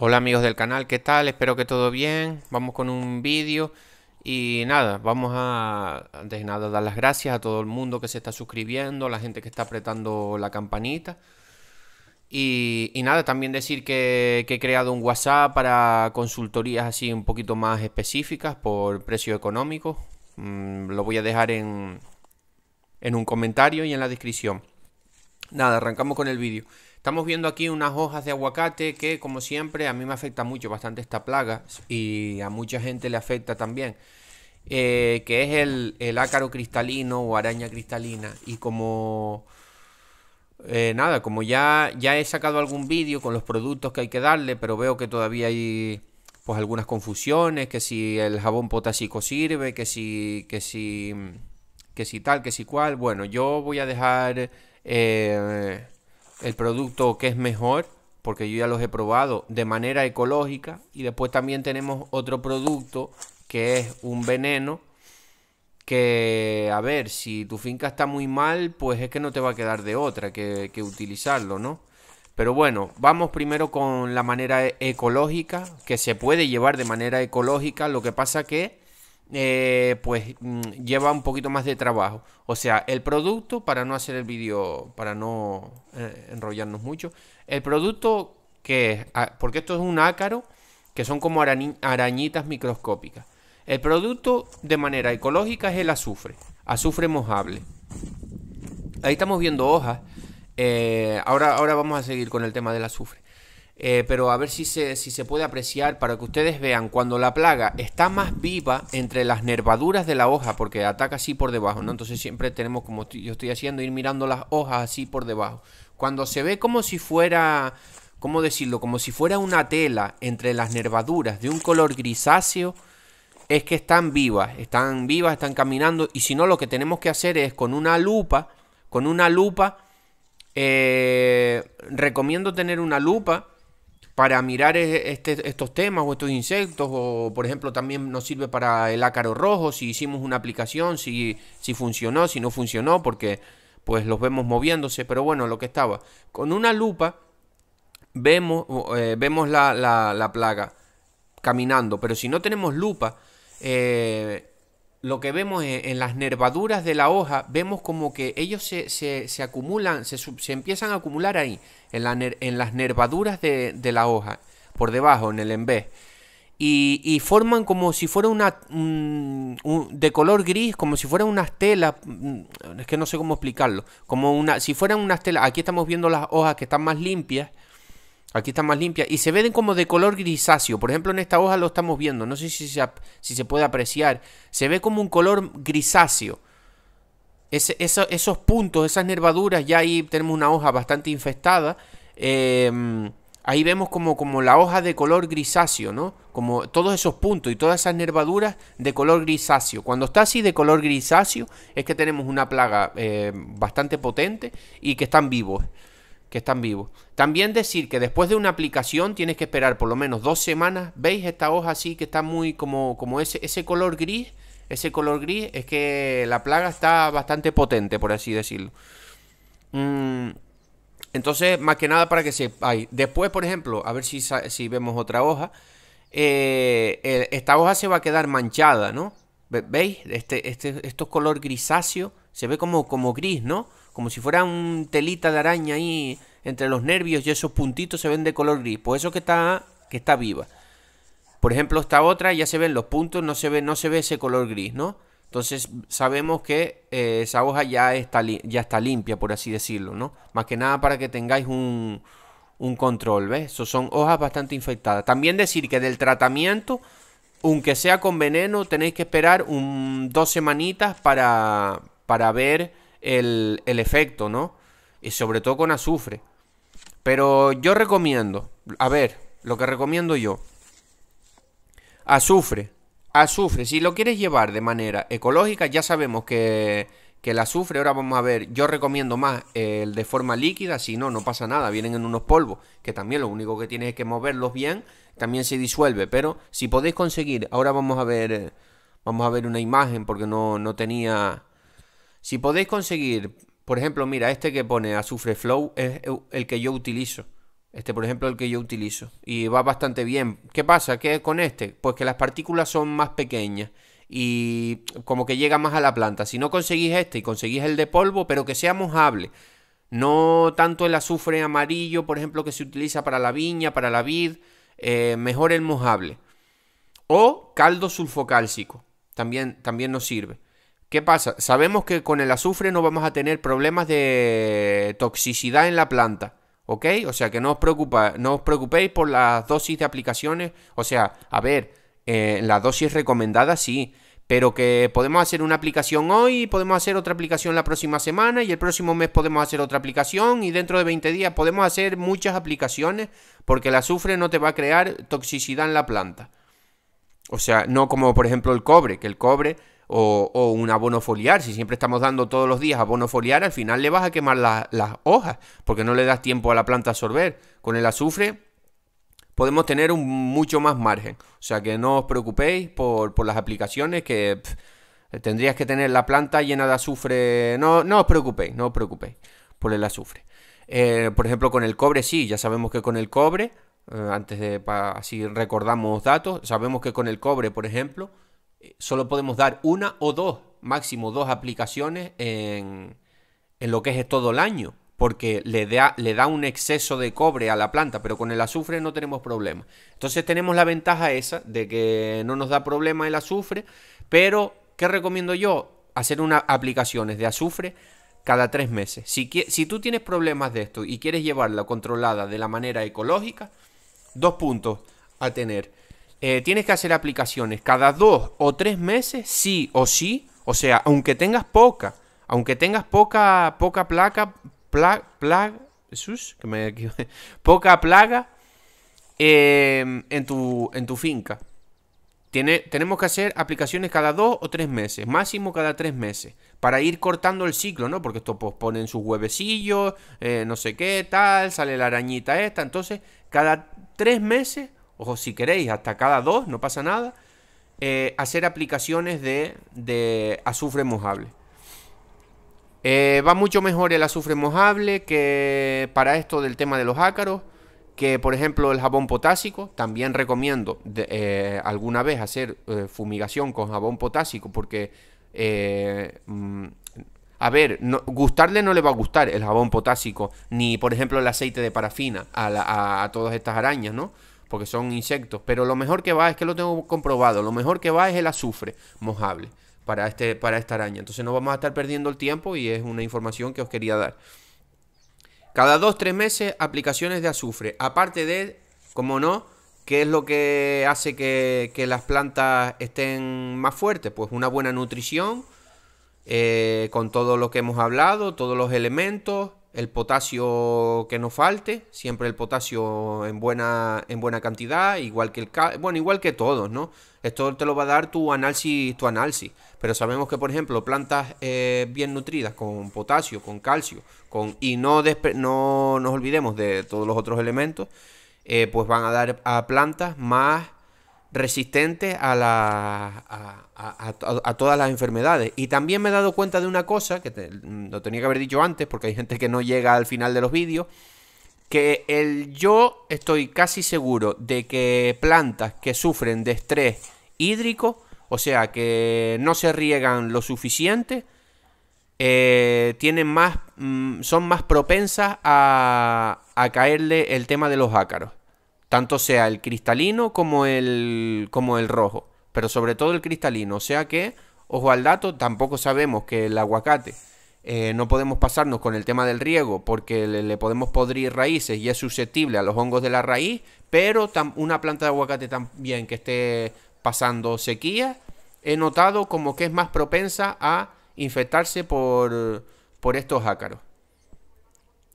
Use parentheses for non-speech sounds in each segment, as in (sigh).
Hola amigos del canal, ¿qué tal? Espero que todo bien. Vamos con un vídeo y nada, vamos a antes nada dar las gracias a todo el mundo que se está suscribiendo, a la gente que está apretando la campanita. Y, nada, también decir que, he creado un WhatsApp para consultorías así un poquito más específicas por precio económico. Mm, lo voy a dejar en, en un comentario y en la descripción. Nada, arrancamos con el vídeo. Estamos viendo aquí unas hojas de aguacate que, como siempre, a mí me afecta mucho, bastante esta plaga y a mucha gente le afecta también. Eh, que es el, ácaro cristalino o araña cristalina. Y como... Eh, nada, como ya, ya he sacado algún vídeo con los productos que hay que darle, pero veo que todavía hay pues algunas confusiones, que si el jabón potásico sirve, que si, que si, que si tal, que si cual. Bueno, yo voy a dejar... Eh, el producto que es mejor, porque yo ya los he probado de manera ecológica. Y después también tenemos otro producto que es un veneno. Que, a ver, si tu finca está muy mal, pues es que no te va a quedar de otra que, utilizarlo, ¿no? Pero bueno, vamos primero con la manera ecológica, que se puede llevar de manera ecológica, lo que pasa que eh, pues mm, lleva un poquito más de trabajo. O sea, el producto, para no hacer el vídeo, para no eh, enrollarnos mucho, el producto que es, ah, porque esto es un ácaro, que son como arañitas microscópicas. El producto de manera ecológica es el azufre, azufre mojable. Ahí estamos viendo hojas. Eh, ahora, ahora vamos a seguir con el tema del azufre. Eh, pero a ver si se, si se puede apreciar para que ustedes vean cuando la plaga está más viva entre las nervaduras de la hoja, porque ataca así por debajo, ¿no? Entonces siempre tenemos, como yo estoy haciendo, ir mirando las hojas así por debajo. Cuando se ve como si fuera, ¿cómo decirlo? Como si fuera una tela entre las nervaduras de un color grisáceo, es que están vivas, están vivas, están caminando, y si no, lo que tenemos que hacer es con una lupa, con una lupa, eh, recomiendo tener una lupa para mirar e, este, estos temas o estos insectos, o por ejemplo también nos sirve para el ácaro rojo, si hicimos una aplicación, si, si funcionó, si no funcionó, porque pues los vemos moviéndose, pero bueno, lo que estaba. Con una lupa vemos, eh, vemos la, la, la, plaga caminando, pero si no tenemos lupa, eh, lo que vemos en, las nervaduras de la hoja, vemos como que ellos se, se acumulan, se, empiezan a acumular ahí, en, las nervaduras de, la hoja, por debajo, en el envés. Y, y forman como si fuera una. de color gris, como si fueran unas telas. Mm, es que no sé cómo explicarlo. Como una. Si fueran unas telas. Aquí estamos viendo las hojas que están más limpias. Aquí está más limpia. Y se ven como de color grisáceo. Por ejemplo, en esta hoja lo estamos viendo. No sé si se, puede apreciar. Se ve como un color grisáceo. esos puntos, esas nervaduras, ya ahí tenemos una hoja bastante infestada. Em, ahí vemos como, la hoja de color grisáceo, ¿no? Como todos esos puntos y todas esas nervaduras de color grisáceo. Cuando está así de color grisáceo es que tenemos una plaga eh, bastante potente y que están vivos que están vivos. También decir que después de una aplicación tienes que esperar por lo menos dos semanas. ¿Veis esta hoja así que está muy como, como ese, ese color gris? Ese color gris es que la plaga está bastante potente, por así decirlo. Mm, entonces, más que nada para que sepáis. Después, por ejemplo, a ver si, si vemos otra hoja. Eh, esta hoja se va a quedar manchada, ¿no? ¿Veis? Este, este, estos color grisáceo se ve como, como gris, ¿no? como si fuera un telita de araña ahí entre los nervios y esos puntitos se ven de color gris. Pues eso que está, que está viva. Por ejemplo, esta otra ya se ven los puntos, no se ve, no se ve ese color gris, ¿no? Entonces sabemos que eh, esa hoja ya está, ya está limpia, por así decirlo, ¿no? Más que nada para que tengáis un, un control, ¿ves? Eso son hojas bastante infectadas. También decir que del tratamiento, aunque sea con veneno, tenéis que esperar un, dos semanitas para, para ver el, efecto, ¿no? Y sobre todo con azufre. Pero yo recomiendo, a ver, lo que recomiendo yo. Azufre, azufre, si lo quieres llevar de manera ecológica, ya sabemos que, que el azufre, ahora vamos a ver, yo recomiendo más el de forma líquida, si no, no pasa nada, vienen en unos polvos, que también lo único que tienes es que moverlos bien, también se disuelve, pero si podéis conseguir, ahora vamos a ver, eh, vamos a ver una imagen porque no, no tenía si podéis conseguir, por ejemplo, mira, este que pone azufre flow es el que yo utilizo. Este, por ejemplo, el que yo utilizo. Y va bastante bien. ¿Qué pasa? ¿Qué con este? Pues que las partículas son más pequeñas. Y como que llega más a la planta. Si no conseguís este y conseguís el de polvo, pero que sea mojable. No tanto el azufre amarillo, por ejemplo, que se utiliza para la viña, para la vid. Eh, mejor el mojable. O caldo sulfocálcico. También, también nos sirve. ¿Qué pasa? Sabemos que con el azufre no vamos a tener problemas de toxicidad en la planta, ¿ok? O sea que no os, no os preocupéis por las dosis de aplicaciones, o sea, a ver, eh, las dosis recomendada sí, pero que podemos hacer una aplicación hoy, podemos hacer otra aplicación la próxima semana y el próximo mes podemos hacer otra aplicación y dentro de 20 días podemos hacer muchas aplicaciones porque el azufre no te va a crear toxicidad en la planta. O sea, no como por ejemplo el cobre, que el cobre o, un abono foliar. Si siempre estamos dando todos los días abono foliar, al final le vas a quemar las hojas porque no le das tiempo a la planta a absorber. Con el azufre podemos tener un mucho más margen. O sea que no os preocupéis por, las aplicaciones que tendrías que tener la planta llena de azufre. No, os preocupéis, no os preocupéis por el azufre. Eh, por ejemplo, con el cobre sí, ya sabemos que con el cobre, eh, antes de, así recordamos datos, sabemos que con el cobre, por ejemplo, eh, solo podemos dar una o dos, máximo dos aplicaciones en, lo que es todo el año, porque le da, le da un exceso de cobre a la planta, pero con el azufre no tenemos problema. Entonces tenemos la ventaja esa de que no nos da problema el azufre, pero ¿qué recomiendo yo? Hacer unas aplicaciones de azufre cada tres meses. si tú tienes problemas de esto y quieres llevarla controlada de la manera ecológica, dos puntos a tener. Eh, tienes que hacer aplicaciones cada dos o tres meses, sí o sí. O sea, aunque tengas poca, aunque tengas poca, poca placa, plaga, pla, que me, (laughs) poca plaga eh, en, tu, en tu finca. tenemos que hacer aplicaciones cada dos o tres meses, máximo cada tres meses, para ir cortando el ciclo, ¿no? Porque esto posponen sus huevecillos, eh, no sé qué, tal, sale la arañita esta. Entonces, cada tres meses ojo, si queréis, hasta cada dos, no pasa nada, eh, hacer aplicaciones de, de azufre mojable. Eh, va mucho mejor el azufre mojable que para esto del tema de los ácaros, que por ejemplo el jabón potásico. También recomiendo eh, alguna vez hacer fumigación con jabón potásico porque, mm, a ver, gustarle no le va a gustar el jabón potásico, ni por ejemplo el aceite de parafina a, a todas estas arañas, ¿no? porque son insectos. Pero lo mejor que va, es que lo tengo comprobado, lo mejor que va es el azufre mojable para, este, para esta araña. Entonces no vamos a estar perdiendo el tiempo y es una información que os quería dar. Cada dos tres meses aplicaciones de azufre. Aparte de, como no, ¿qué es lo que hace que, las plantas estén más fuertes? Pues una buena nutrición, eh, con todo lo que hemos hablado, todos los elementos, el potasio que nos falte, siempre el potasio en buena, en buena cantidad, igual que el bueno, igual que todos, ¿no? Esto te lo va a dar tu análisis, tu análisis. Pero sabemos que, por ejemplo, plantas eh, bien nutridas con potasio, con calcio, con y no, no nos olvidemos de todos los otros elementos, eh, pues van a dar a plantas más resistentes a, la, a, todas las enfermedades. Y también me he dado cuenta de una cosa, que mm, lo tenía que haber dicho antes, porque hay gente que no llega al final de los vídeos, que el yo estoy casi seguro de que plantas que sufren de estrés hídrico, o sea, que no se riegan lo suficiente, eh, tienen más, mm, son más propensas a, a caerle el tema de los ácaros tanto sea el cristalino como el, como el rojo, pero sobre todo el cristalino. O sea que, ojo al dato, tampoco sabemos que el aguacate, eh, no podemos pasarnos con el tema del riego porque le, podemos podrir raíces y es susceptible a los hongos de la raíz, pero una planta de aguacate también que esté pasando sequía, he notado como que es más propensa a infectarse por, por estos ácaros.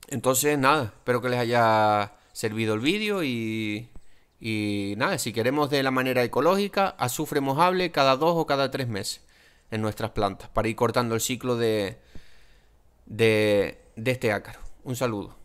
Entonces, nada, espero que les haya servido el vídeo y, y nada, si queremos de la manera ecológica, azufre mojable cada dos o cada tres meses en nuestras plantas para ir cortando el ciclo de, de, de este ácaro. Un saludo.